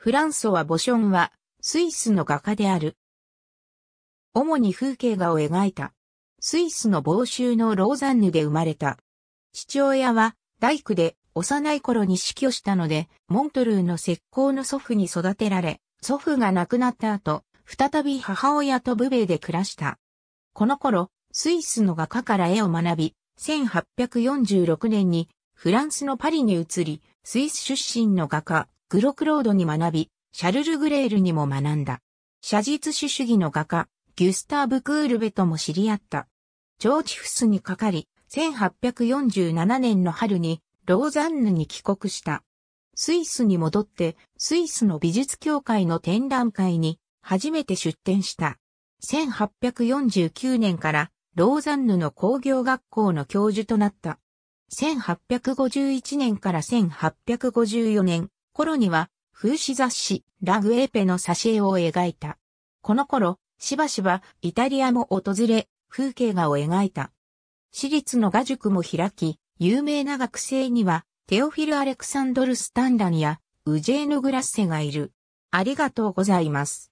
フランソワ・ボションは、スイスの画家である。主に風景画を描いた。スイスの房州のローザンヌで生まれた。父親は大工で幼い頃に死去したので、モントルーの石膏の祖父に育てられ、祖父が亡くなった後、再び母親とブベイで暮らした。この頃、スイスの画家から絵を学び、1846年にフランスのパリに移り、スイス出身の画家、グロクロードに学び、シャルル・グレールにも学んだ。写実主主義の画家、ギュスターブ・クールベとも知り合った。ジョーチフスにかかり、1847年の春にローザンヌに帰国した。スイスに戻って、スイスの美術協会の展覧会に初めて出展した。1849年からローザンヌの工業学校の教授となった。1851年から1854年、頃には、風刺雑誌、ラグエーペの挿絵を描いた。この頃、しばしばイタリアも訪れ、風景画を描いた。私立の画塾も開き、有名な学生には、テオフィル・アレクサンドル・スタンランや、ウジェーヌ・グラッセがいる。ありがとうございます。